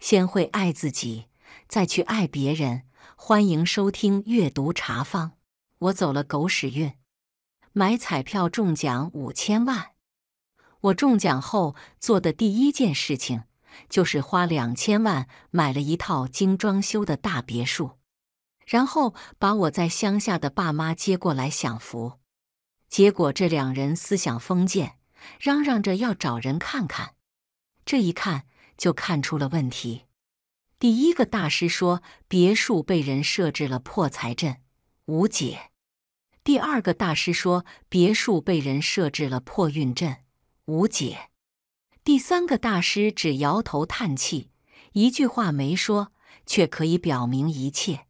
先会爱自己，再去爱别人。欢迎收听阅读茶坊。我走了狗屎运，买彩票中奖五千万。我中奖后做的第一件事情，就是花两千万买了一套精装修的大别墅，然后把我在乡下的爸妈接过来享福。结果这两人思想封建，嚷嚷着要找人看看。这一看。就看出了问题。第一个大师说：“别墅被人设置了破财阵，无解。”第二个大师说：“别墅被人设置了破运阵，无解。”第三个大师只摇头叹气，一句话没说，却可以表明一切。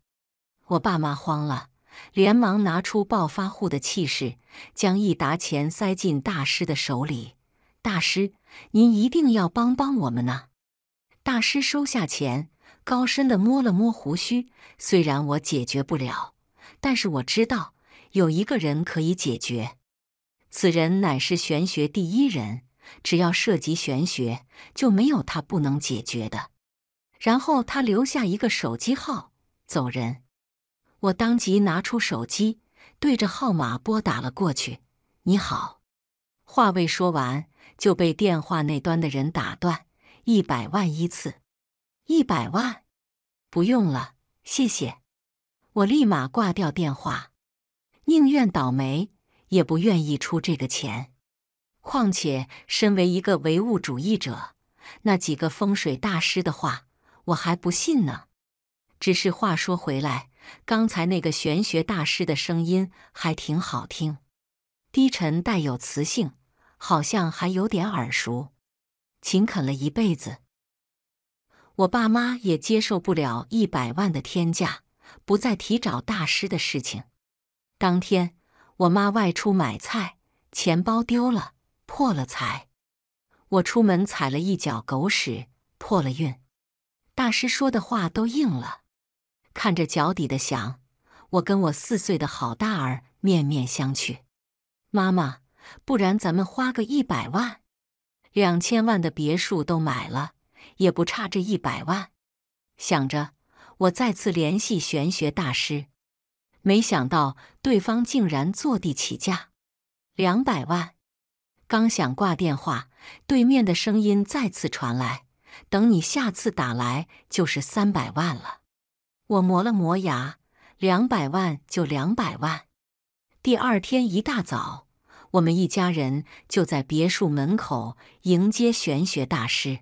我爸妈慌了，连忙拿出暴发户的气势，将一沓钱塞进大师的手里：“大师，您一定要帮帮我们呢。大师收下钱，高深的摸了摸胡须。虽然我解决不了，但是我知道有一个人可以解决。此人乃是玄学第一人，只要涉及玄学，就没有他不能解决的。然后他留下一个手机号，走人。我当即拿出手机，对着号码拨打了过去。你好，话未说完就被电话那端的人打断。一百万一次，一百万，不用了，谢谢。我立马挂掉电话，宁愿倒霉，也不愿意出这个钱。况且，身为一个唯物主义者，那几个风水大师的话，我还不信呢。只是话说回来，刚才那个玄学大师的声音还挺好听，低沉带有磁性，好像还有点耳熟。勤恳了一辈子，我爸妈也接受不了一百万的天价，不再提找大师的事情。当天，我妈外出买菜，钱包丢了，破了财；我出门踩了一脚狗屎，破了运。大师说的话都应了。看着脚底的翔，我跟我四岁的好大儿面面相觑。妈妈，不然咱们花个一百万？两千万的别墅都买了，也不差这一百万。想着我再次联系玄学大师，没想到对方竟然坐地起价，两百万。刚想挂电话，对面的声音再次传来：“等你下次打来，就是三百万了。”我磨了磨牙，两百万就两百万。第二天一大早。我们一家人就在别墅门口迎接玄学大师。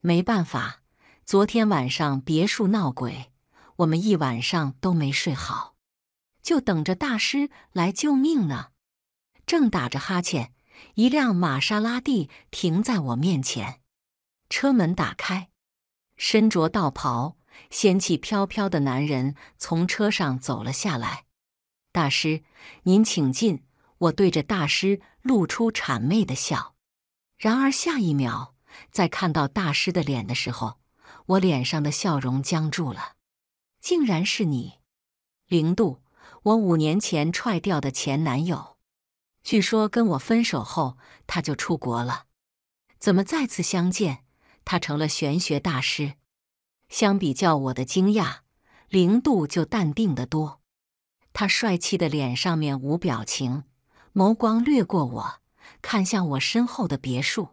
没办法，昨天晚上别墅闹鬼，我们一晚上都没睡好，就等着大师来救命呢。正打着哈欠，一辆玛莎拉蒂停在我面前，车门打开，身着道袍、仙气飘飘的男人从车上走了下来。大师，您请进。我对着大师露出谄媚的笑，然而下一秒，在看到大师的脸的时候，我脸上的笑容僵住了。竟然是你，零度！我五年前踹掉的前男友，据说跟我分手后他就出国了。怎么再次相见？他成了玄学大师。相比较我的惊讶，零度就淡定得多。他帅气的脸上面无表情。眸光掠过我，看向我身后的别墅。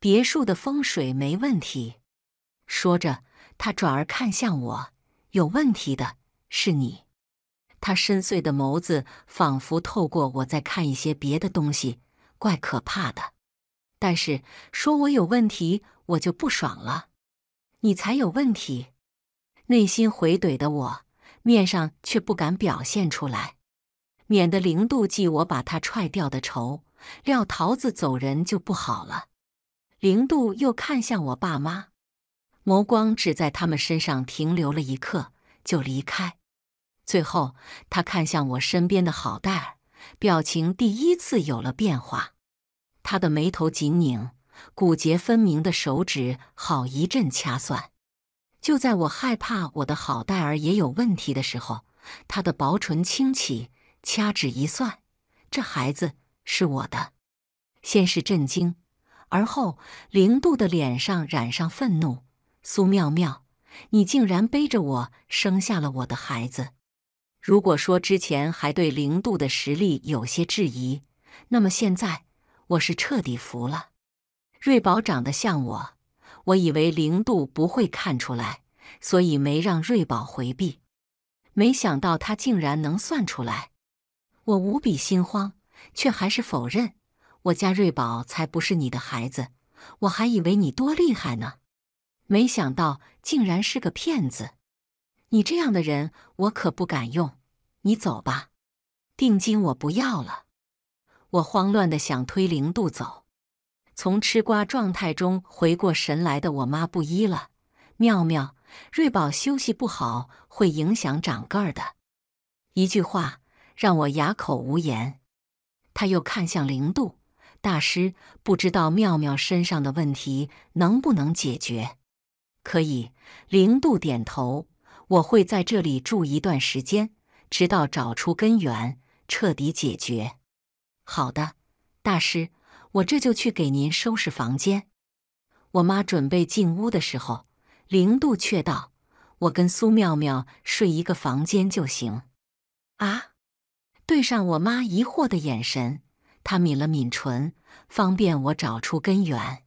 别墅的风水没问题。说着，他转而看向我，有问题的是你。他深邃的眸子仿佛透过我在看一些别的东西，怪可怕的。但是说我有问题，我就不爽了。你才有问题。内心回怼的我，面上却不敢表现出来。免得零度记我把他踹掉的仇，撂桃子走人就不好了。零度又看向我爸妈，眸光只在他们身上停留了一刻就离开。最后，他看向我身边的郝戴尔，表情第一次有了变化。他的眉头紧拧，骨节分明的手指好一阵掐算。就在我害怕我的好戴尔也有问题的时候，他的薄唇轻启。掐指一算，这孩子是我的。先是震惊，而后零度的脸上染上愤怒。苏妙妙，你竟然背着我生下了我的孩子！如果说之前还对零度的实力有些质疑，那么现在我是彻底服了。瑞宝长得像我，我以为零度不会看出来，所以没让瑞宝回避，没想到他竟然能算出来。我无比心慌，却还是否认。我家瑞宝才不是你的孩子，我还以为你多厉害呢，没想到竟然是个骗子。你这样的人我可不敢用，你走吧。定金我不要了。我慌乱的想推零度走，从吃瓜状态中回过神来的我妈不依了：“妙妙，瑞宝休息不好会影响长个儿的。”一句话。让我哑口无言。他又看向零度大师，不知道妙妙身上的问题能不能解决？可以，零度点头。我会在这里住一段时间，直到找出根源，彻底解决。好的，大师，我这就去给您收拾房间。我妈准备进屋的时候，零度却道：“我跟苏妙妙睡一个房间就行。”啊！对上我妈疑惑的眼神，她抿了抿唇，方便我找出根源。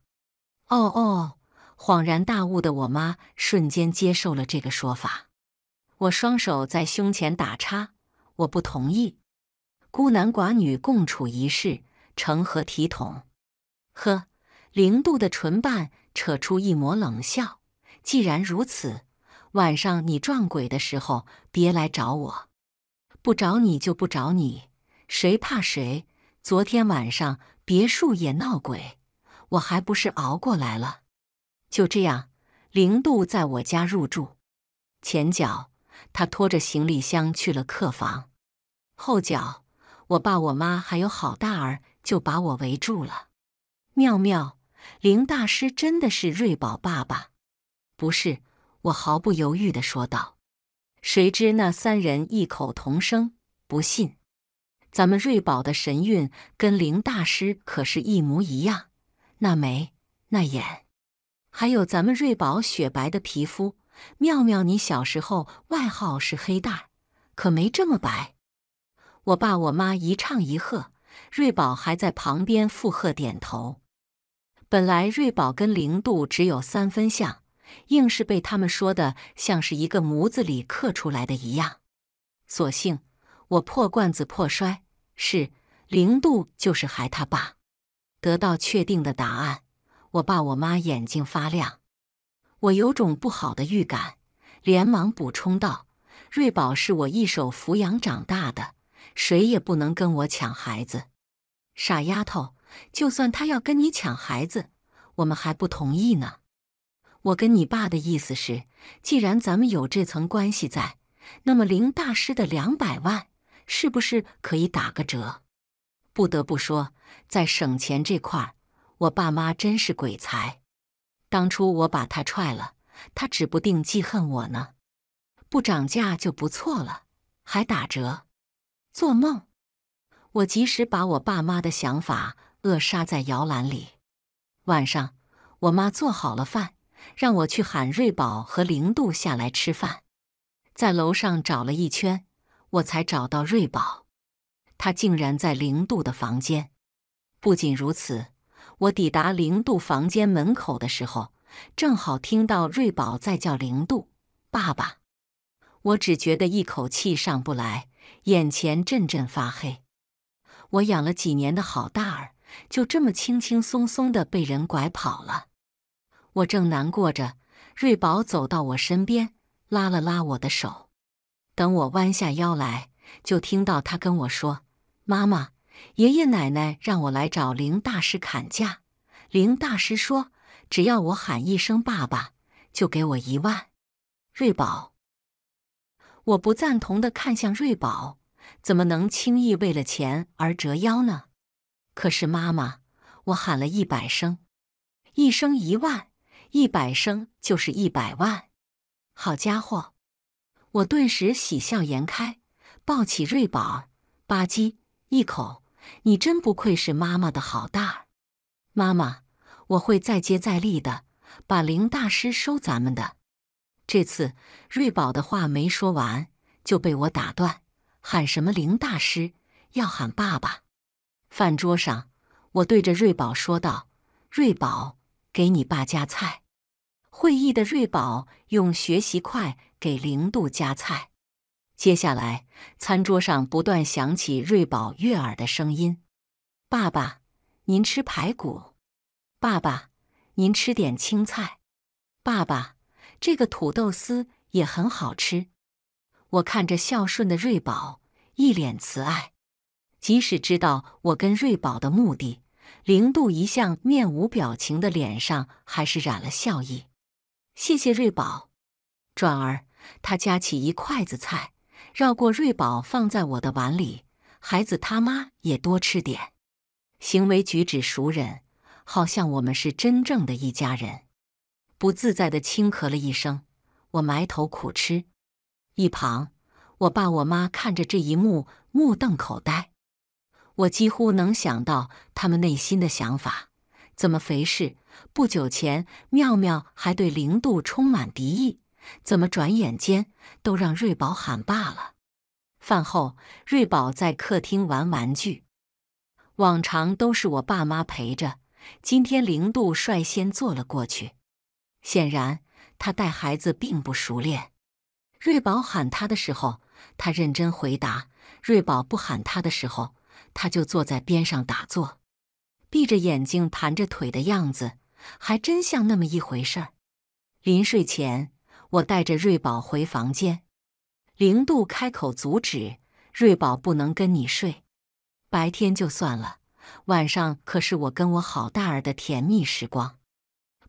哦哦，恍然大悟的我妈瞬间接受了这个说法。我双手在胸前打叉，我不同意。孤男寡女共处一室，成何体统？呵，零度的唇瓣扯出一抹冷笑。既然如此，晚上你撞鬼的时候别来找我。不找你就不找你，谁怕谁？昨天晚上别墅也闹鬼，我还不是熬过来了。就这样，零度在我家入住。前脚他拖着行李箱去了客房，后脚我爸、我妈还有郝大儿就把我围住了。妙妙，林大师真的是瑞宝爸爸？不是，我毫不犹豫的说道。谁知那三人异口同声：“不信，咱们瑞宝的神韵跟灵大师可是一模一样。那眉，那眼，还有咱们瑞宝雪白的皮肤。”妙妙，你小时候外号是黑蛋可没这么白。我爸我妈一唱一和，瑞宝还在旁边附和点头。本来瑞宝跟零度只有三分像。硬是被他们说的像是一个模子里刻出来的一样。索性我破罐子破摔，是零度就是孩他爸。得到确定的答案，我爸我妈眼睛发亮。我有种不好的预感，连忙补充道：“瑞宝是我一手抚养长大的，谁也不能跟我抢孩子。”傻丫头，就算他要跟你抢孩子，我们还不同意呢。我跟你爸的意思是，既然咱们有这层关系在，那么林大师的两百万是不是可以打个折？不得不说，在省钱这块，我爸妈真是鬼才。当初我把他踹了，他指不定记恨我呢。不涨价就不错了，还打折，做梦！我及时把我爸妈的想法扼杀在摇篮里。晚上，我妈做好了饭。让我去喊瑞宝和零度下来吃饭，在楼上找了一圈，我才找到瑞宝，他竟然在零度的房间。不仅如此，我抵达零度房间门口的时候，正好听到瑞宝在叫零度爸爸。我只觉得一口气上不来，眼前阵阵发黑。我养了几年的好大儿，就这么轻轻松松的被人拐跑了。我正难过着，瑞宝走到我身边，拉了拉我的手。等我弯下腰来，就听到他跟我说：“妈妈，爷爷奶奶让我来找林大师砍价。林大师说，只要我喊一声‘爸爸’，就给我一万。”瑞宝，我不赞同的看向瑞宝，怎么能轻易为了钱而折腰呢？可是妈妈，我喊了一百声，一声一万。一百升就是一百万，好家伙！我顿时喜笑颜开，抱起瑞宝，吧唧一口，你真不愧是妈妈的好大儿。妈妈，我会再接再厉的，把林大师收咱们的。这次瑞宝的话没说完就被我打断，喊什么林大师？要喊爸爸。饭桌上，我对着瑞宝说道：“瑞宝。”给你爸夹菜。会意的瑞宝用学习筷给零度夹菜。接下来，餐桌上不断响起瑞宝悦耳的声音：“爸爸，您吃排骨。”“爸爸，您吃点青菜。”“爸爸，这个土豆丝也很好吃。”我看着孝顺的瑞宝，一脸慈爱，即使知道我跟瑞宝的目的。零度一向面无表情的脸上还是染了笑意，谢谢瑞宝。转而，他夹起一筷子菜，绕过瑞宝，放在我的碗里。孩子他妈也多吃点。行为举止熟人，好像我们是真正的一家人。不自在的轻咳了一声，我埋头苦吃。一旁，我爸我妈看着这一幕，目瞪口呆。我几乎能想到他们内心的想法，怎么回事？不久前，妙妙还对零度充满敌意，怎么转眼间都让瑞宝喊爸了？饭后，瑞宝在客厅玩玩具，往常都是我爸妈陪着，今天零度率先坐了过去，显然他带孩子并不熟练。瑞宝喊他的时候，他认真回答；瑞宝不喊他的时候，他就坐在边上打坐，闭着眼睛盘着腿的样子，还真像那么一回事儿。临睡前，我带着瑞宝回房间，零度开口阻止：“瑞宝不能跟你睡，白天就算了，晚上可是我跟我好大儿的甜蜜时光，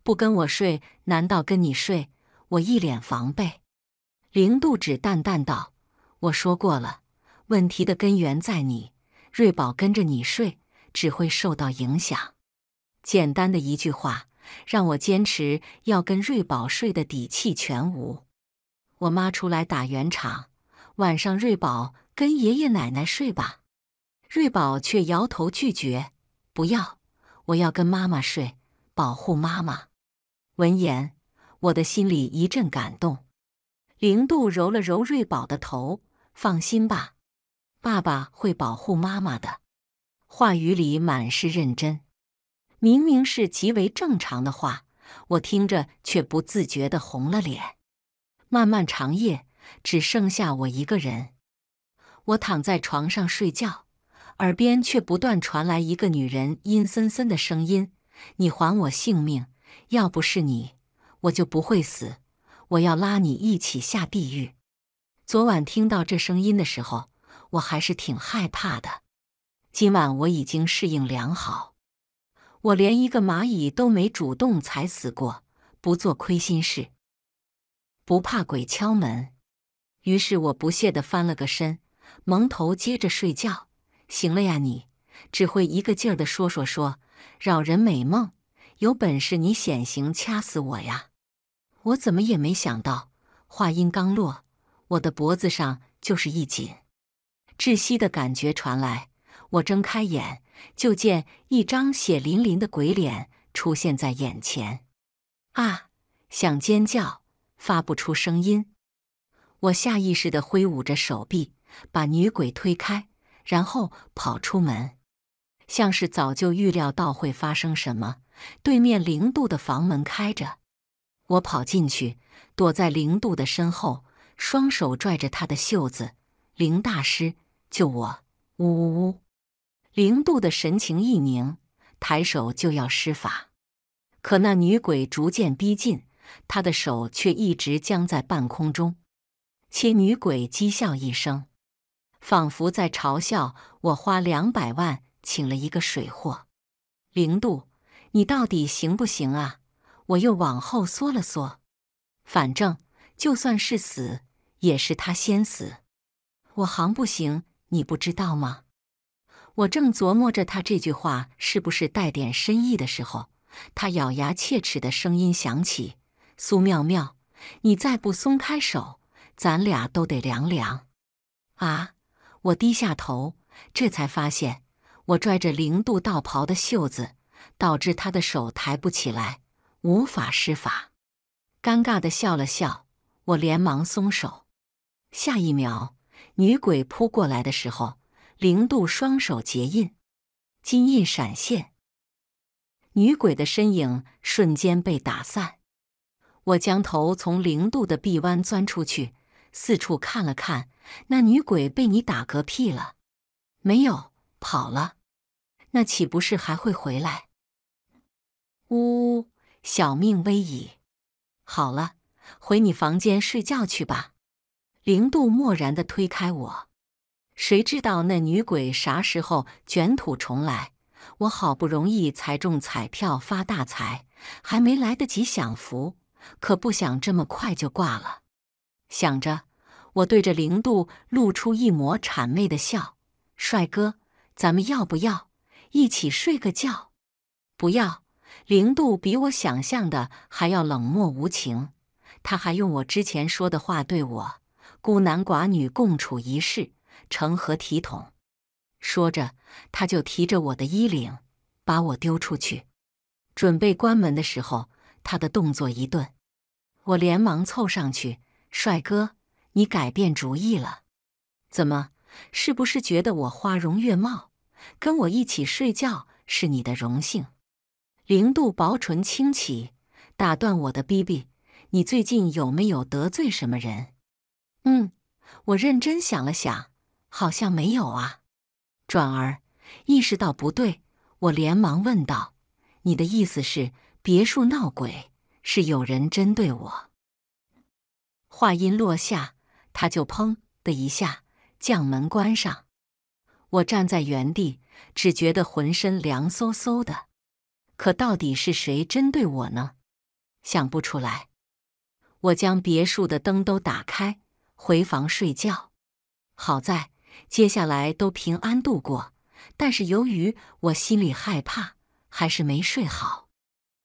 不跟我睡，难道跟你睡？”我一脸防备，零度只淡淡道：“我说过了，问题的根源在你。”瑞宝跟着你睡，只会受到影响。简单的一句话，让我坚持要跟瑞宝睡的底气全无。我妈出来打圆场，晚上瑞宝跟爷爷奶奶睡吧。瑞宝却摇头拒绝：“不要，我要跟妈妈睡，保护妈妈。”闻言，我的心里一阵感动。零度揉了揉瑞宝的头：“放心吧。”爸爸会保护妈妈的，话语里满是认真。明明是极为正常的话，我听着却不自觉地红了脸。漫漫长夜，只剩下我一个人。我躺在床上睡觉，耳边却不断传来一个女人阴森森的声音：“你还我性命！要不是你，我就不会死。我要拉你一起下地狱。”昨晚听到这声音的时候。我还是挺害怕的，今晚我已经适应良好，我连一个蚂蚁都没主动踩死过，不做亏心事，不怕鬼敲门。于是我不屑地翻了个身，蒙头接着睡觉。行了呀，你只会一个劲儿地说说说，扰人美梦。有本事你显形掐死我呀！我怎么也没想到，话音刚落，我的脖子上就是一紧。窒息的感觉传来，我睁开眼，就见一张血淋淋的鬼脸出现在眼前。啊！想尖叫，发不出声音。我下意识地挥舞着手臂，把女鬼推开，然后跑出门。像是早就预料到会发生什么，对面零度的房门开着，我跑进去，躲在零度的身后，双手拽着他的袖子，林大师。救我！呜呜呜！零度的神情一凝，抬手就要施法，可那女鬼逐渐逼近，他的手却一直僵在半空中。切女鬼讥笑一声，仿佛在嘲笑我花两百万请了一个水货。零度，你到底行不行啊？我又往后缩了缩，反正就算是死，也是他先死。我行不行？你不知道吗？我正琢磨着他这句话是不是带点深意的时候，他咬牙切齿的声音响起：“苏妙妙，你再不松开手，咱俩都得凉凉。”啊！我低下头，这才发现我拽着零度道袍的袖子，导致他的手抬不起来，无法施法。尴尬的笑了笑，我连忙松手。下一秒。女鬼扑过来的时候，零度双手结印，金印闪现，女鬼的身影瞬间被打散。我将头从零度的臂弯钻出去，四处看了看，那女鬼被你打嗝屁了？没有，跑了。那岂不是还会回来？呜，呜，小命危矣。好了，回你房间睡觉去吧。零度漠然的推开我，谁知道那女鬼啥时候卷土重来？我好不容易才中彩票发大财，还没来得及享福，可不想这么快就挂了。想着，我对着零度露出一抹谄媚的笑：“帅哥，咱们要不要一起睡个觉？”不要。零度比我想象的还要冷漠无情，他还用我之前说的话对我。孤男寡女共处一室，成何体统？说着，他就提着我的衣领，把我丢出去。准备关门的时候，他的动作一顿，我连忙凑上去：“帅哥，你改变主意了？怎么，是不是觉得我花容月貌，跟我一起睡觉是你的荣幸？”零度薄唇轻启，打断我的 bb：“ 你最近有没有得罪什么人？”嗯，我认真想了想，好像没有啊。转而意识到不对，我连忙问道：“你的意思是，别墅闹鬼，是有人针对我？”话音落下，他就砰的一下将门关上。我站在原地，只觉得浑身凉飕飕的。可到底是谁针对我呢？想不出来。我将别墅的灯都打开。回房睡觉，好在接下来都平安度过。但是由于我心里害怕，还是没睡好。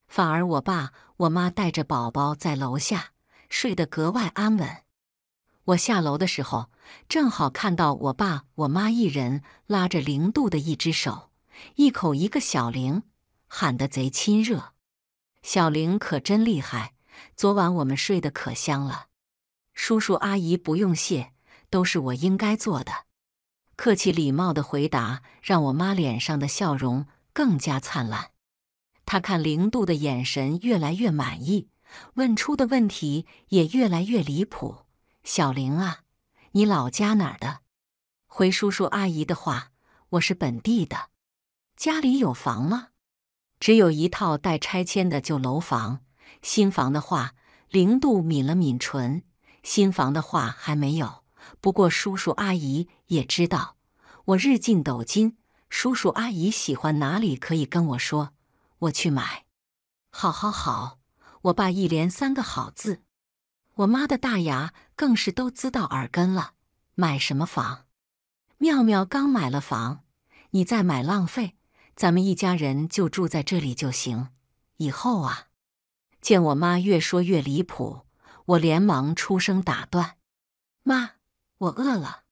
反而我爸我妈带着宝宝在楼下睡得格外安稳。我下楼的时候，正好看到我爸我妈一人拉着零度的一只手，一口一个小玲，喊得贼亲热。小玲可真厉害，昨晚我们睡得可香了。叔叔阿姨不用谢，都是我应该做的。客气礼貌的回答让我妈脸上的笑容更加灿烂。她看零度的眼神越来越满意，问出的问题也越来越离谱。小玲啊，你老家哪儿的？回叔叔阿姨的话，我是本地的。家里有房吗？只有一套带拆迁的旧楼房。新房的话，零度抿了抿唇。新房的话还没有，不过叔叔阿姨也知道我日进斗金。叔叔阿姨喜欢哪里可以跟我说，我去买。好，好，好！我爸一连三个好字，我妈的大牙更是都呲到耳根了。买什么房？妙妙刚买了房，你再买浪费。咱们一家人就住在这里就行。以后啊，见我妈越说越离谱。我连忙出声打断：“妈，我饿了。”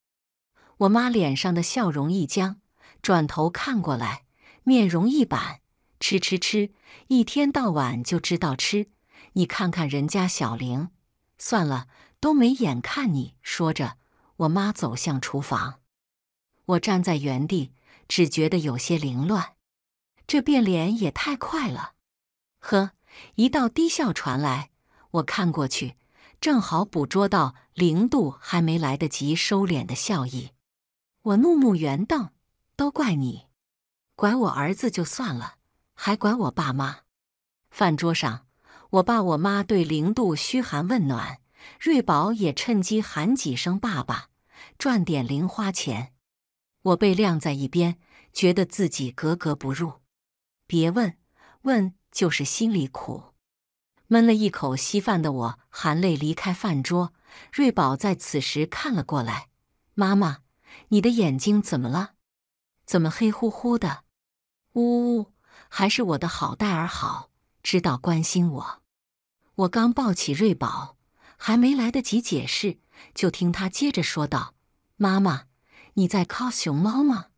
我妈脸上的笑容一僵，转头看过来，面容一板：“吃吃吃，一天到晚就知道吃，你看看人家小玲。”算了，都没眼看你说着，我妈走向厨房，我站在原地，只觉得有些凌乱，这变脸也太快了。呵，一道低笑传来，我看过去。正好捕捉到零度还没来得及收敛的笑意，我怒目圆瞪。都怪你，管我儿子就算了，还管我爸妈。饭桌上，我爸我妈对零度嘘寒问暖，瑞宝也趁机喊几声爸爸，赚点零花钱。我被晾在一边，觉得自己格格不入。别问，问就是心里苦。闷了一口稀饭的我，含泪离开饭桌。瑞宝在此时看了过来：“妈妈，你的眼睛怎么了？怎么黑乎乎的？”“呜呜，还是我的好戴尔好，知道关心我。”我刚抱起瑞宝，还没来得及解释，就听他接着说道：“妈妈，你在靠熊猫吗？”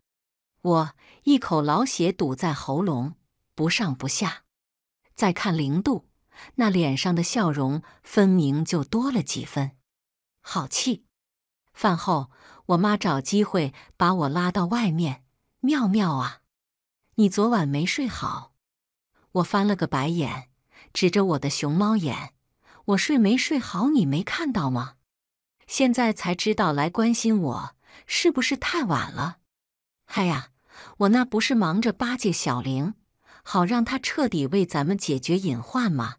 我一口老血堵在喉咙，不上不下。再看零度。那脸上的笑容分明就多了几分，好气！饭后，我妈找机会把我拉到外面：“妙妙啊，你昨晚没睡好？”我翻了个白眼，指着我的熊猫眼：“我睡没睡好，你没看到吗？现在才知道来关心我，是不是太晚了？”嗨呀，我那不是忙着巴结小玲，好让她彻底为咱们解决隐患吗？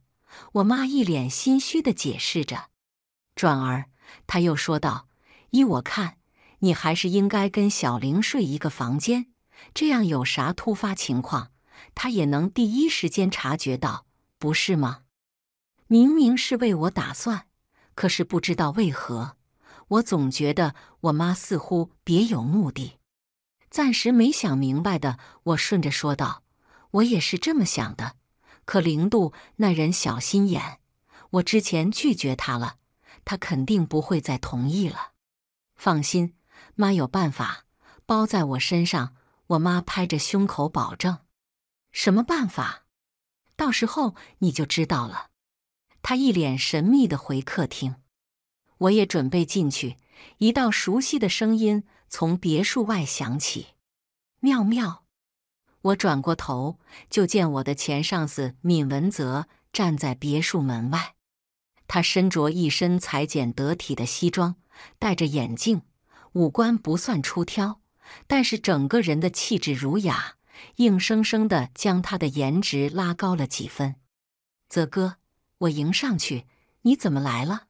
我妈一脸心虚的解释着，转而她又说道：“依我看，你还是应该跟小玲睡一个房间，这样有啥突发情况，她也能第一时间察觉到，不是吗？”明明是为我打算，可是不知道为何，我总觉得我妈似乎别有目的。暂时没想明白的，我顺着说道：“我也是这么想的。”可零度那人小心眼，我之前拒绝他了，他肯定不会再同意了。放心，妈有办法，包在我身上。我妈拍着胸口保证。什么办法？到时候你就知道了。他一脸神秘的回客厅，我也准备进去。一道熟悉的声音从别墅外响起：“妙妙。”我转过头，就见我的前上司闵文泽站在别墅门外。他身着一身裁剪得体的西装，戴着眼镜，五官不算出挑，但是整个人的气质儒雅，硬生生的将他的颜值拉高了几分。泽哥，我迎上去，你怎么来了？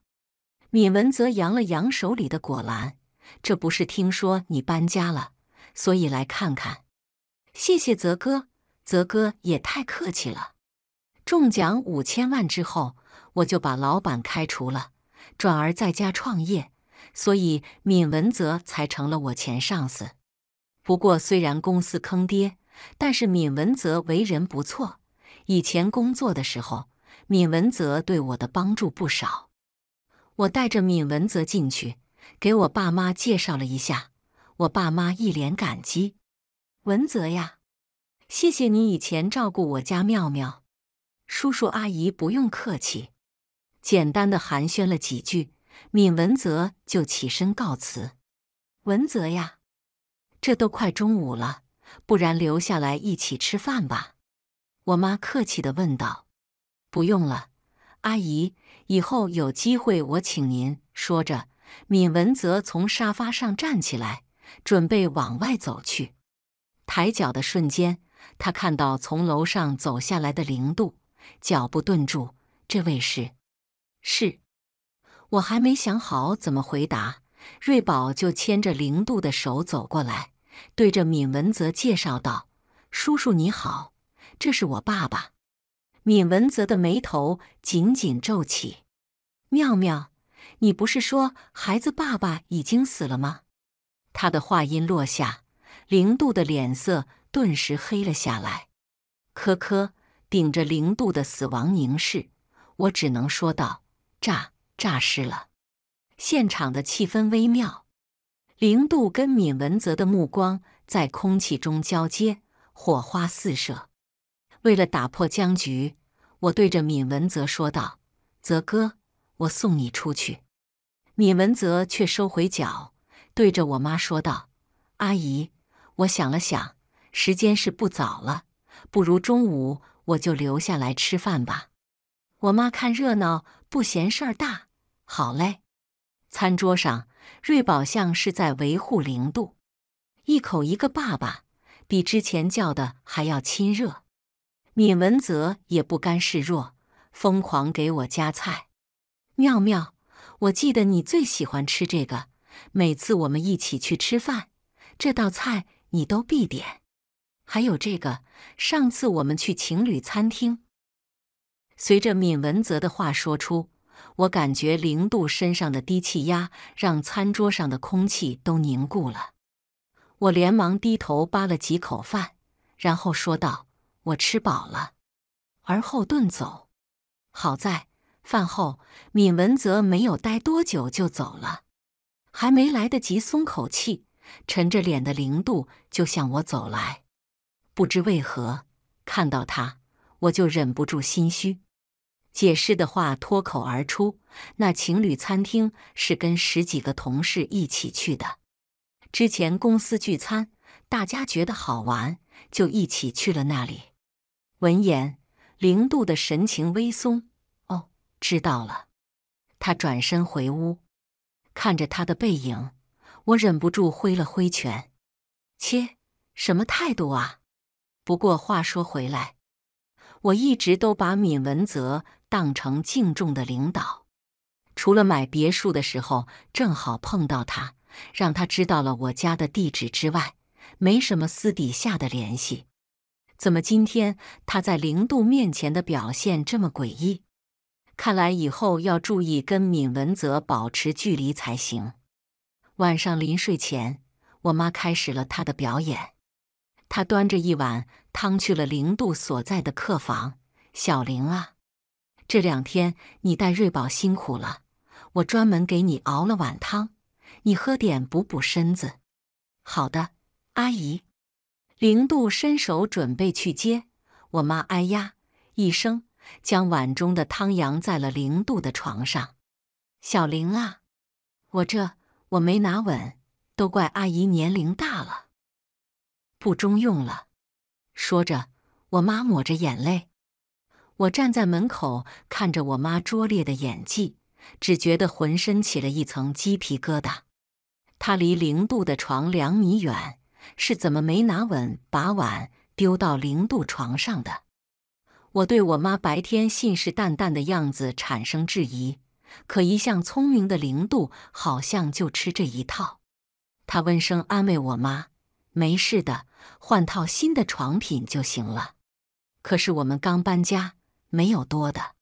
闵文泽扬了扬手里的果篮，这不是听说你搬家了，所以来看看。谢谢泽哥，泽哥也太客气了。中奖五千万之后，我就把老板开除了，转而在家创业。所以闵文泽才成了我前上司。不过虽然公司坑爹，但是闵文泽为人不错。以前工作的时候，闵文泽对我的帮助不少。我带着闵文泽进去，给我爸妈介绍了一下，我爸妈一脸感激。文泽呀，谢谢你以前照顾我家妙妙。叔叔阿姨不用客气，简单的寒暄了几句，闵文泽就起身告辞。文泽呀，这都快中午了，不然留下来一起吃饭吧？我妈客气的问道。不用了，阿姨，以后有机会我请您。说着，闵文泽从沙发上站起来，准备往外走去。抬脚的瞬间，他看到从楼上走下来的零度，脚步顿住。这位是，是，我还没想好怎么回答。瑞宝就牵着零度的手走过来，对着闵文泽介绍道：“叔叔你好，这是我爸爸。”闵文泽的眉头紧紧皱起。“妙妙，你不是说孩子爸爸已经死了吗？”他的话音落下。零度的脸色顿时黑了下来。科科顶着零度的死亡凝视，我只能说道：“诈诈尸了。”现场的气氛微妙，零度跟闵文泽的目光在空气中交接，火花四射。为了打破僵局，我对着闵文泽说道：“泽哥，我送你出去。”闵文泽却收回脚，对着我妈说道：“阿姨。”我想了想，时间是不早了，不如中午我就留下来吃饭吧。我妈看热闹不嫌事儿大，好嘞。餐桌上，瑞宝像是在维护零度，一口一个爸爸，比之前叫的还要亲热。闵文泽也不甘示弱，疯狂给我夹菜。妙妙，我记得你最喜欢吃这个，每次我们一起去吃饭，这道菜。你都必点，还有这个。上次我们去情侣餐厅，随着闵文泽的话说出，我感觉零度身上的低气压让餐桌上的空气都凝固了。我连忙低头扒了几口饭，然后说道：“我吃饱了。”而后遁走。好在饭后，闵文泽没有待多久就走了，还没来得及松口气。沉着脸的零度就向我走来，不知为何，看到他我就忍不住心虚。解释的话脱口而出：“那情侣餐厅是跟十几个同事一起去的，之前公司聚餐，大家觉得好玩，就一起去了那里。”闻言，零度的神情微松：“哦，知道了。”他转身回屋，看着他的背影。我忍不住挥了挥拳，切，什么态度啊！不过话说回来，我一直都把闵文泽当成敬重的领导，除了买别墅的时候正好碰到他，让他知道了我家的地址之外，没什么私底下的联系。怎么今天他在零度面前的表现这么诡异？看来以后要注意跟闵文泽保持距离才行。晚上临睡前，我妈开始了她的表演。她端着一碗汤去了零度所在的客房。小玲啊，这两天你带瑞宝辛苦了，我专门给你熬了碗汤，你喝点补补身子。好的，阿姨。零度伸手准备去接，我妈“哎呀”一声，将碗中的汤扬在了零度的床上。小玲啊，我这……我没拿稳，都怪阿姨年龄大了，不中用了。说着，我妈抹着眼泪。我站在门口看着我妈拙劣的演技，只觉得浑身起了一层鸡皮疙瘩。她离零度的床两米远，是怎么没拿稳把碗丢到零度床上的？我对我妈白天信誓旦旦的样子产生质疑。可一向聪明的零度好像就吃这一套。他温声安慰我妈：“没事的，换套新的床品就行了。”可是我们刚搬家，没有多的。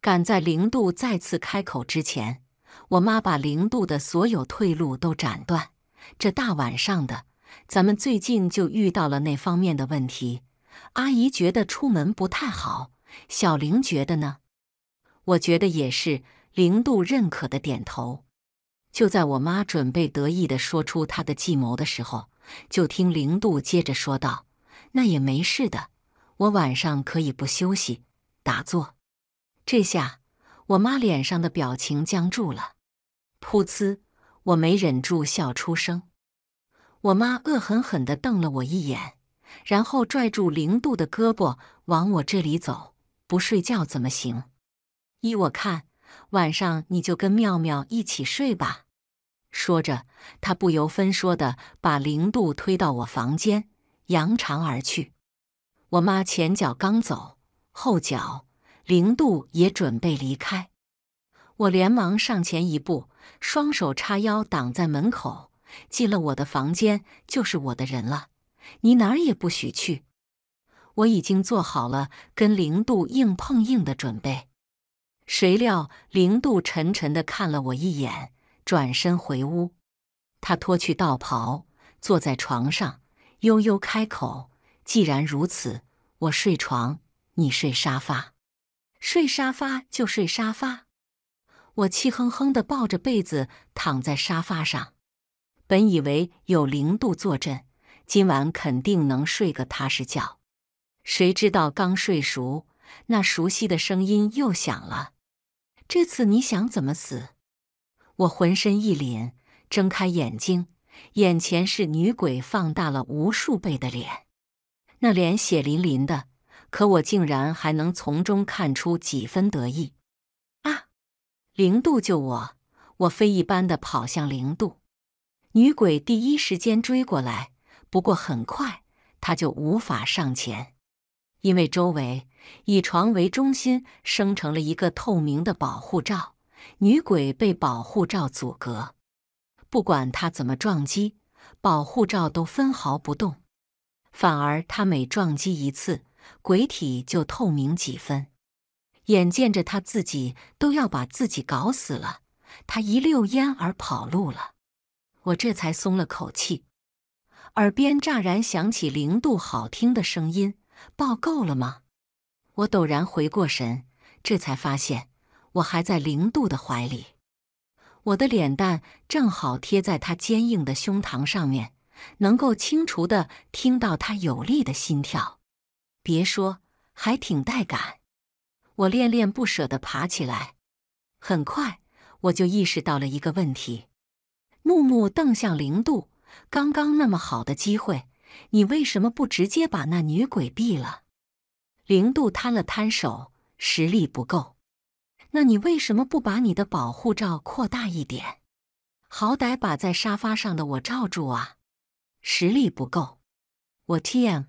赶在零度再次开口之前，我妈把零度的所有退路都斩断。这大晚上的，咱们最近就遇到了那方面的问题。阿姨觉得出门不太好，小玲觉得呢？我觉得也是。零度认可的点头，就在我妈准备得意的说出她的计谋的时候，就听零度接着说道：“那也没事的，我晚上可以不休息，打坐。”这下我妈脸上的表情僵住了。噗呲！我没忍住笑出声。我妈恶狠狠地瞪了我一眼，然后拽住零度的胳膊往我这里走：“不睡觉怎么行？依我看。”晚上你就跟妙妙一起睡吧。”说着，他不由分说的把零度推到我房间，扬长而去。我妈前脚刚走，后脚零度也准备离开。我连忙上前一步，双手叉腰挡在门口：“进了我的房间就是我的人了，你哪儿也不许去！”我已经做好了跟零度硬碰硬的准备。谁料，零度沉沉的看了我一眼，转身回屋。他脱去道袍，坐在床上，悠悠开口：“既然如此，我睡床，你睡沙发。睡沙发就睡沙发。”我气哼哼的抱着被子躺在沙发上。本以为有零度坐镇，今晚肯定能睡个踏实觉，谁知道刚睡熟。那熟悉的声音又响了，这次你想怎么死？我浑身一凛，睁开眼睛，眼前是女鬼放大了无数倍的脸，那脸血淋淋的，可我竟然还能从中看出几分得意。啊！零度救我！我飞一般的跑向零度，女鬼第一时间追过来，不过很快她就无法上前。因为周围以床为中心生成了一个透明的保护罩，女鬼被保护罩阻隔，不管她怎么撞击，保护罩都分毫不动。反而她每撞击一次，鬼体就透明几分。眼见着她自己都要把自己搞死了，她一溜烟而跑路了。我这才松了口气，耳边乍然响起零度好听的声音。抱够了吗？我陡然回过神，这才发现我还在零度的怀里，我的脸蛋正好贴在他坚硬的胸膛上面，能够清楚的听到他有力的心跳，别说，还挺带感。我恋恋不舍的爬起来，很快我就意识到了一个问题，木木瞪向零度，刚刚那么好的机会。你为什么不直接把那女鬼毙了？零度摊了摊手，实力不够。那你为什么不把你的保护罩扩大一点，好歹把在沙发上的我罩住啊？实力不够，我 TM。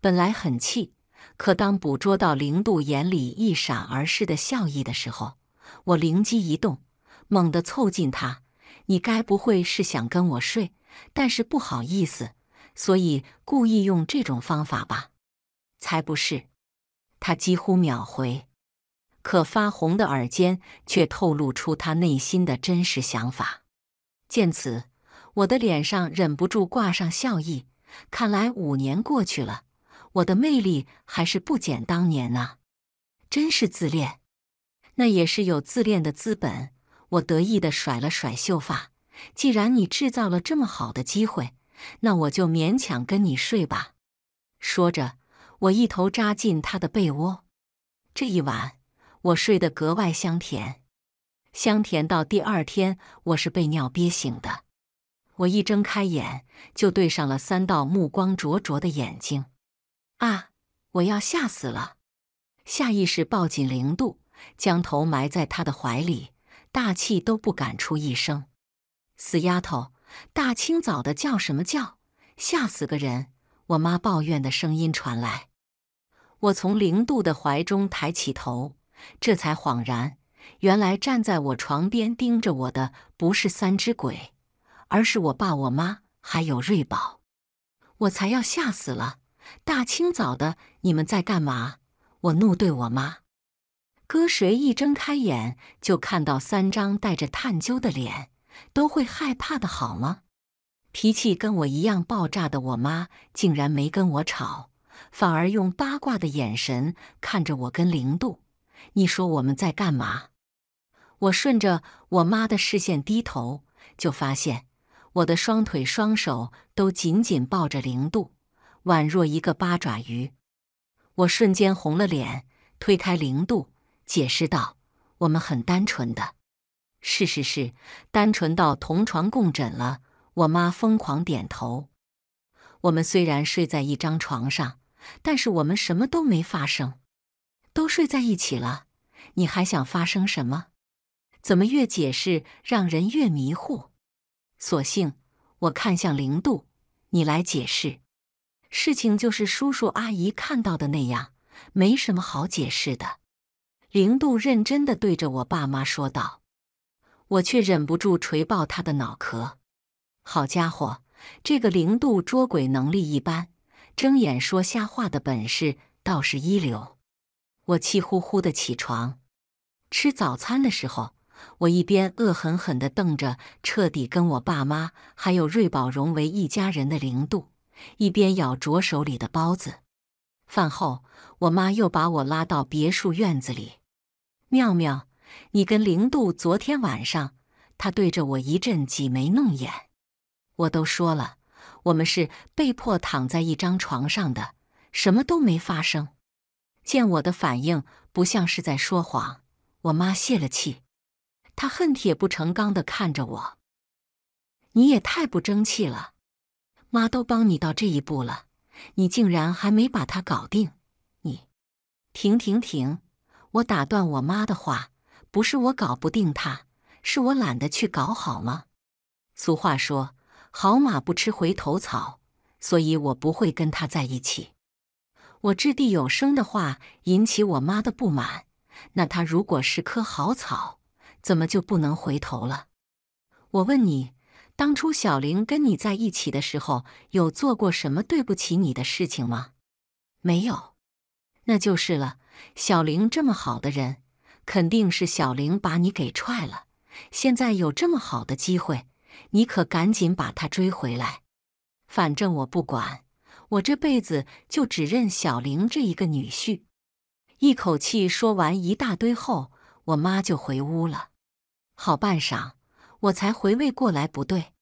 本来很气，可当捕捉到零度眼里一闪而逝的笑意的时候，我灵机一动，猛地凑近他：“你该不会是想跟我睡，但是不好意思？”所以故意用这种方法吧？才不是！他几乎秒回，可发红的耳尖却透露出他内心的真实想法。见此，我的脸上忍不住挂上笑意。看来五年过去了，我的魅力还是不减当年呐！真是自恋，那也是有自恋的资本。我得意的甩了甩秀发。既然你制造了这么好的机会。那我就勉强跟你睡吧。说着，我一头扎进他的被窝。这一晚，我睡得格外香甜，香甜到第二天我是被尿憋醒的。我一睁开眼，就对上了三道目光灼灼的眼睛。啊！我要吓死了！下意识抱紧零度，将头埋在他的怀里，大气都不敢出一声。死丫头！大清早的叫什么叫，吓死个人！我妈抱怨的声音传来。我从零度的怀中抬起头，这才恍然，原来站在我床边盯着我的不是三只鬼，而是我爸、我妈还有瑞宝。我才要吓死了！大清早的，你们在干嘛？我怒对我妈，搁谁一睁开眼就看到三张带着探究的脸。都会害怕的，好吗？脾气跟我一样爆炸的我妈竟然没跟我吵，反而用八卦的眼神看着我跟零度。你说我们在干嘛？我顺着我妈的视线低头，就发现我的双腿、双手都紧紧抱着零度，宛若一个八爪鱼。我瞬间红了脸，推开零度，解释道：“我们很单纯的。”是是是，单纯到同床共枕了。我妈疯狂点头。我们虽然睡在一张床上，但是我们什么都没发生，都睡在一起了。你还想发生什么？怎么越解释让人越迷糊？索性我看向零度，你来解释。事情就是叔叔阿姨看到的那样，没什么好解释的。零度认真的对着我爸妈说道。我却忍不住捶爆他的脑壳！好家伙，这个零度捉鬼能力一般，睁眼说瞎话的本事倒是一流。我气呼呼的起床，吃早餐的时候，我一边恶狠狠的瞪着彻底跟我爸妈还有瑞宝融为一家人的零度，一边咬着手里的包子。饭后，我妈又把我拉到别墅院子里，妙妙。你跟零度昨天晚上，他对着我一阵挤眉弄眼。我都说了，我们是被迫躺在一张床上的，什么都没发生。见我的反应不像是在说谎，我妈泄了气，她恨铁不成钢的看着我。你也太不争气了，妈都帮你到这一步了，你竟然还没把他搞定！你停停停！我打断我妈的话。不是我搞不定他，是我懒得去搞，好吗？俗话说“好马不吃回头草”，所以我不会跟他在一起。我掷地有声的话引起我妈的不满。那他如果是棵好草，怎么就不能回头了？我问你，当初小玲跟你在一起的时候，有做过什么对不起你的事情吗？没有，那就是了。小玲这么好的人。肯定是小玲把你给踹了，现在有这么好的机会，你可赶紧把他追回来。反正我不管，我这辈子就只认小玲这一个女婿。一口气说完一大堆后，我妈就回屋了。好半晌，我才回味过来，不对，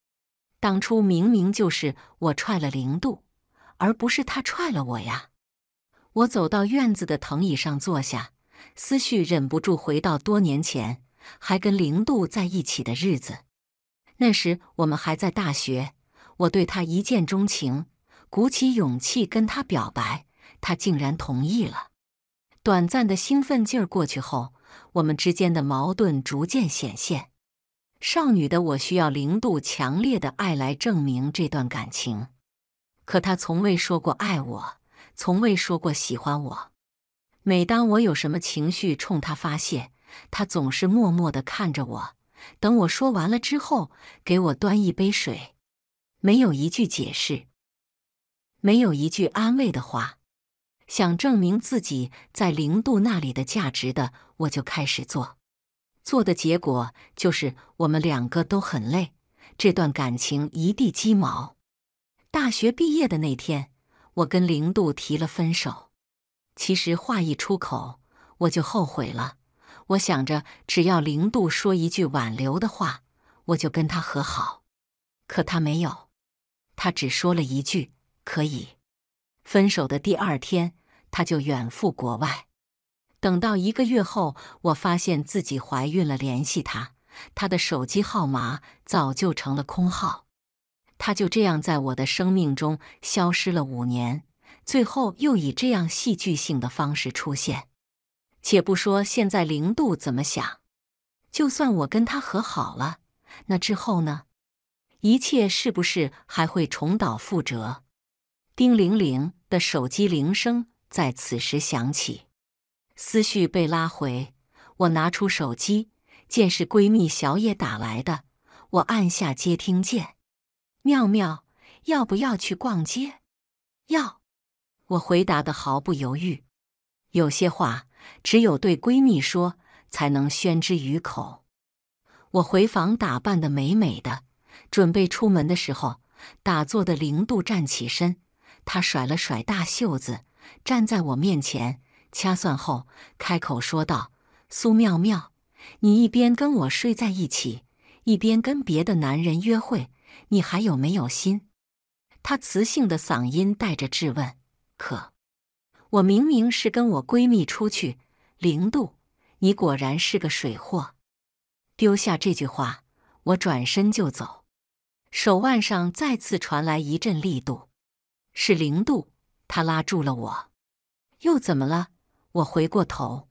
当初明明就是我踹了零度，而不是他踹了我呀。我走到院子的藤椅上坐下。思绪忍不住回到多年前还跟零度在一起的日子。那时我们还在大学，我对他一见钟情，鼓起勇气跟他表白，他竟然同意了。短暂的兴奋劲儿过去后，我们之间的矛盾逐渐显现。少女的我需要零度强烈的爱来证明这段感情，可他从未说过爱我，从未说过喜欢我。每当我有什么情绪冲他发泄，他总是默默的看着我，等我说完了之后，给我端一杯水，没有一句解释，没有一句安慰的话。想证明自己在零度那里的价值的，我就开始做，做的结果就是我们两个都很累，这段感情一地鸡毛。大学毕业的那天，我跟零度提了分手。其实话一出口，我就后悔了。我想着，只要零度说一句挽留的话，我就跟他和好。可他没有，他只说了一句“可以”。分手的第二天，他就远赴国外。等到一个月后，我发现自己怀孕了，联系他，他的手机号码早就成了空号。他就这样在我的生命中消失了五年。最后又以这样戏剧性的方式出现，且不说现在零度怎么想，就算我跟他和好了，那之后呢？一切是不是还会重蹈覆辙？叮铃铃的手机铃声在此时响起，思绪被拉回。我拿出手机，见是闺蜜小野打来的，我按下接听键。妙妙，要不要去逛街？要。我回答的毫不犹豫，有些话只有对闺蜜说才能宣之于口。我回房打扮的美美的，准备出门的时候，打坐的零度站起身，他甩了甩大袖子，站在我面前掐算后开口说道：“苏妙妙，你一边跟我睡在一起，一边跟别的男人约会，你还有没有心？”他磁性的嗓音带着质问。可，我明明是跟我闺蜜出去。零度，你果然是个水货！丢下这句话，我转身就走。手腕上再次传来一阵力度，是零度，他拉住了我。又怎么了？我回过头，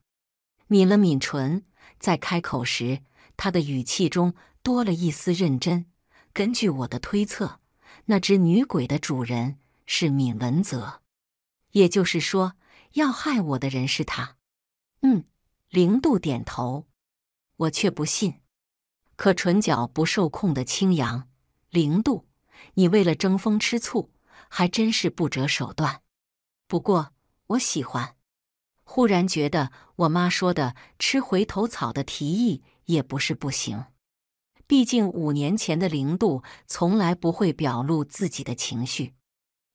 抿了抿唇，在开口时，他的语气中多了一丝认真。根据我的推测，那只女鬼的主人是闵文泽。也就是说，要害我的人是他。嗯，零度点头，我却不信。可唇角不受控的轻扬，零度，你为了争风吃醋，还真是不择手段。不过我喜欢。忽然觉得我妈说的吃回头草的提议也不是不行。毕竟五年前的零度从来不会表露自己的情绪，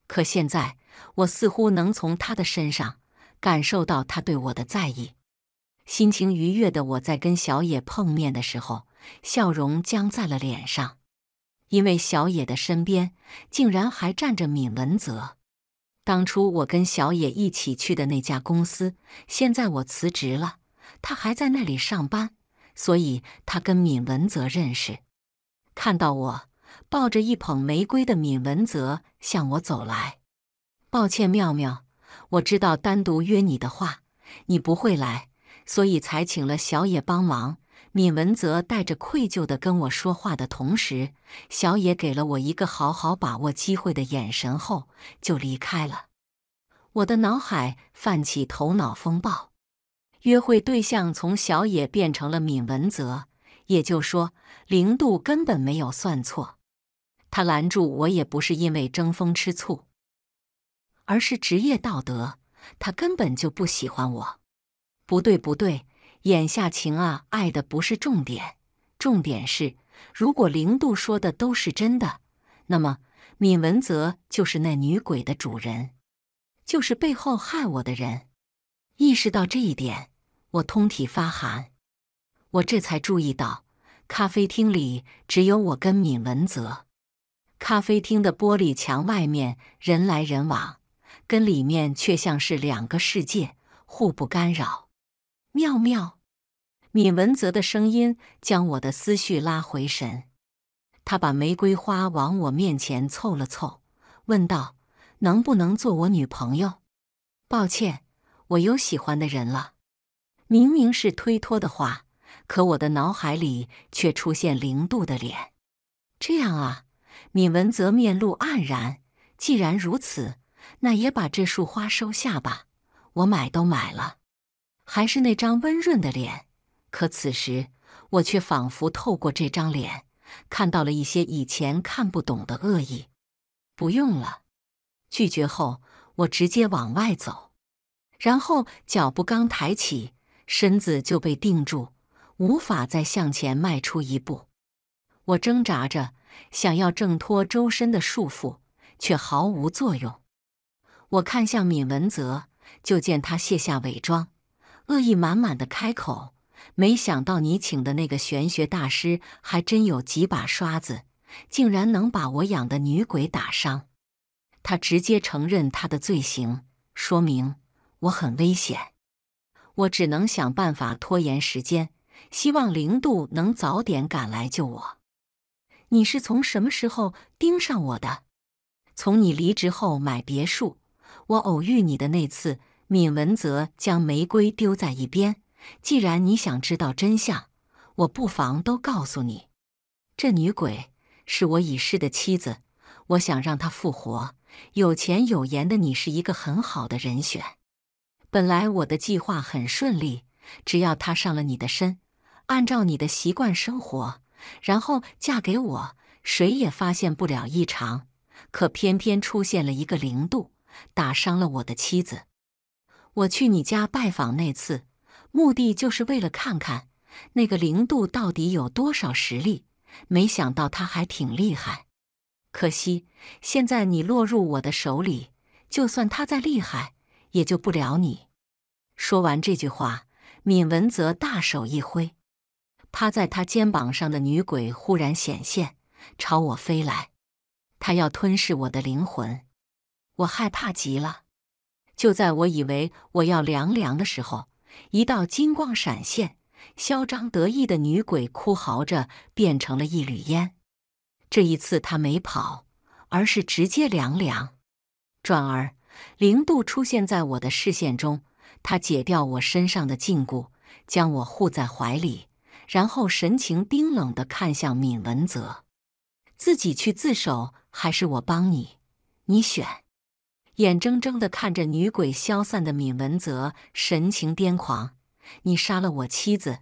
可现在。我似乎能从他的身上感受到他对我的在意。心情愉悦的我在跟小野碰面的时候，笑容僵在了脸上，因为小野的身边竟然还站着闵文泽。当初我跟小野一起去的那家公司，现在我辞职了，他还在那里上班，所以他跟闵文泽认识。看到我抱着一捧玫瑰的闵文泽向我走来。抱歉，妙妙，我知道单独约你的话你不会来，所以才请了小野帮忙。闵文泽带着愧疚的跟我说话的同时，小野给了我一个好好把握机会的眼神后就离开了。我的脑海泛起头脑风暴，约会对象从小野变成了闵文泽，也就说，零度根本没有算错。他拦住我也不是因为争风吃醋。而是职业道德，他根本就不喜欢我。不对，不对，眼下情啊，爱的不是重点，重点是，如果零度说的都是真的，那么闵文泽就是那女鬼的主人，就是背后害我的人。意识到这一点，我通体发寒。我这才注意到，咖啡厅里只有我跟闵文泽，咖啡厅的玻璃墙外面人来人往。跟里面却像是两个世界，互不干扰。妙妙，闵文泽的声音将我的思绪拉回神。他把玫瑰花往我面前凑了凑，问道：“能不能做我女朋友？”抱歉，我有喜欢的人了。明明是推脱的话，可我的脑海里却出现零度的脸。这样啊，闵文泽面露黯然。既然如此。那也把这束花收下吧，我买都买了。还是那张温润的脸，可此时我却仿佛透过这张脸看到了一些以前看不懂的恶意。不用了，拒绝后我直接往外走，然后脚步刚抬起，身子就被定住，无法再向前迈出一步。我挣扎着想要挣脱周身的束缚，却毫无作用。我看向闵文泽，就见他卸下伪装，恶意满满的开口：“没想到你请的那个玄学大师还真有几把刷子，竟然能把我养的女鬼打伤。”他直接承认他的罪行，说明我很危险。我只能想办法拖延时间，希望零度能早点赶来救我。你是从什么时候盯上我的？从你离职后买别墅。我偶遇你的那次，闵文泽将玫瑰丢在一边。既然你想知道真相，我不妨都告诉你。这女鬼是我已逝的妻子，我想让她复活。有钱有颜的你是一个很好的人选。本来我的计划很顺利，只要她上了你的身，按照你的习惯生活，然后嫁给我，谁也发现不了异常。可偏偏出现了一个零度。打伤了我的妻子。我去你家拜访那次，目的就是为了看看那个零度到底有多少实力。没想到他还挺厉害。可惜现在你落入我的手里，就算他再厉害，也救不了你。说完这句话，闵文泽大手一挥，趴在他肩膀上的女鬼忽然显现，朝我飞来。他要吞噬我的灵魂。我害怕极了，就在我以为我要凉凉的时候，一道金光闪现，嚣张得意的女鬼哭嚎着变成了一缕烟。这一次她没跑，而是直接凉凉。转而，零度出现在我的视线中，他解掉我身上的禁锢，将我护在怀里，然后神情冰冷地看向闵文泽：“自己去自首，还是我帮你？你选。”眼睁睁地看着女鬼消散的闵文泽神情癫狂：“你杀了我妻子，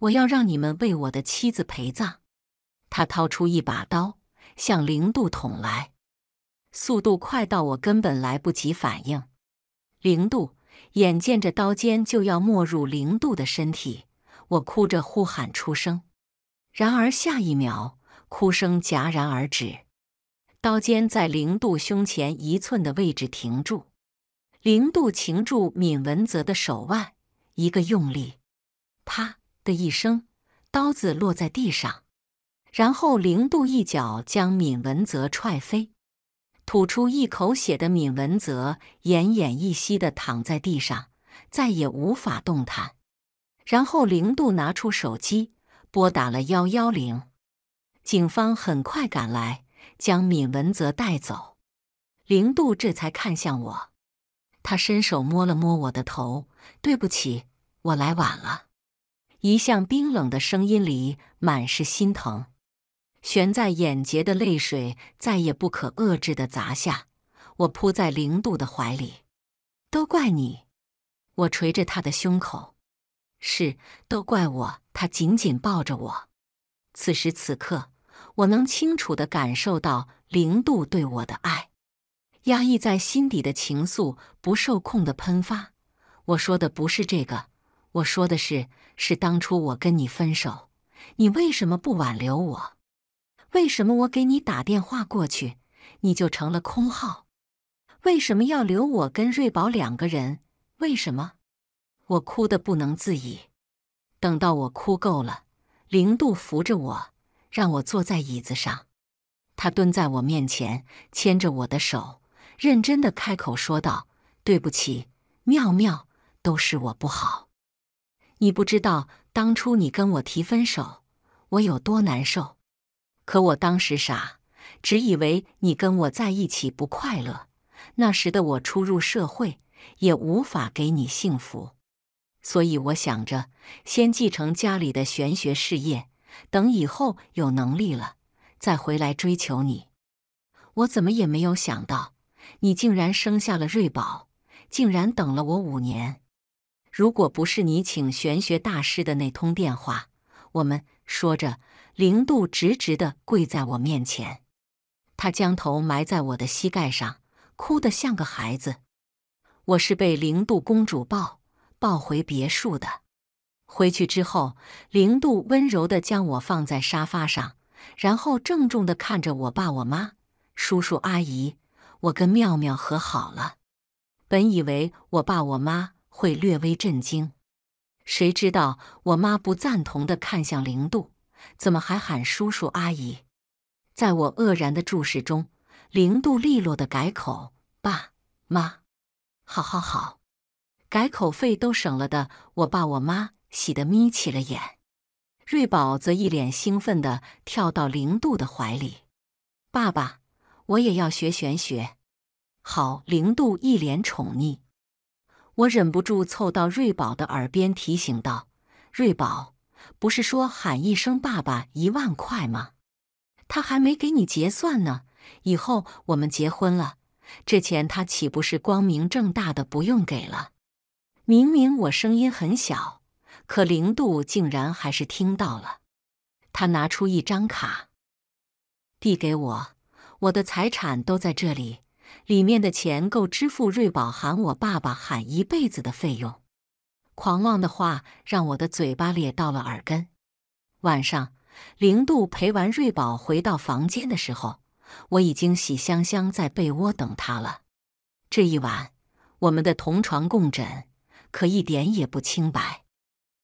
我要让你们为我的妻子陪葬！”他掏出一把刀向零度捅来，速度快到我根本来不及反应。零度眼见着刀尖就要没入零度的身体，我哭着呼喊出声，然而下一秒，哭声戛然而止。刀尖在零度胸前一寸的位置停住，零度擒住闵文泽的手腕，一个用力，啪的一声，刀子落在地上。然后零度一脚将闵文泽踹飞，吐出一口血的闵文泽奄奄一息的躺在地上，再也无法动弹。然后零度拿出手机拨打了幺幺零，警方很快赶来。将闵文泽带走，零度这才看向我。他伸手摸了摸我的头，对不起，我来晚了。一向冰冷的声音里满是心疼，悬在眼睫的泪水再也不可遏制的砸下。我扑在零度的怀里，都怪你！我捶着他的胸口，是，都怪我。他紧紧抱着我，此时此刻。我能清楚的感受到零度对我的爱，压抑在心底的情愫不受控的喷发。我说的不是这个，我说的是，是当初我跟你分手，你为什么不挽留我？为什么我给你打电话过去，你就成了空号？为什么要留我跟瑞宝两个人？为什么？我哭得不能自已。等到我哭够了，零度扶着我。让我坐在椅子上，他蹲在我面前，牵着我的手，认真的开口说道：“对不起，妙妙，都是我不好。你不知道当初你跟我提分手，我有多难受。可我当时傻，只以为你跟我在一起不快乐。那时的我初入社会，也无法给你幸福，所以我想着先继承家里的玄学事业。”等以后有能力了，再回来追求你。我怎么也没有想到，你竟然生下了瑞宝，竟然等了我五年。如果不是你请玄学大师的那通电话，我们说着，零度直直的跪在我面前，她将头埋在我的膝盖上，哭得像个孩子。我是被零度公主抱抱回别墅的。回去之后，零度温柔地将我放在沙发上，然后郑重地看着我爸、我妈、叔叔、阿姨：“我跟妙妙和好了。”本以为我爸、我妈会略微震惊，谁知道我妈不赞同地看向零度：“怎么还喊叔叔阿姨？”在我愕然的注视中，零度利落地改口：“爸妈，好好好，改口费都省了的。”我爸、我妈。喜得眯起了眼，瑞宝则一脸兴奋地跳到零度的怀里。爸爸，我也要学玄学。好，零度一脸宠溺。我忍不住凑到瑞宝的耳边提醒道：“瑞宝，不是说喊一声爸爸一万块吗？他还没给你结算呢。以后我们结婚了，这钱他岂不是光明正大的不用给了？”明明我声音很小。可零度竟然还是听到了，他拿出一张卡，递给我：“我的财产都在这里，里面的钱够支付瑞宝喊我爸爸喊一辈子的费用。”狂妄的话让我的嘴巴咧到了耳根。晚上，零度陪完瑞宝回到房间的时候，我已经洗香香在被窝等他了。这一晚，我们的同床共枕可一点也不清白。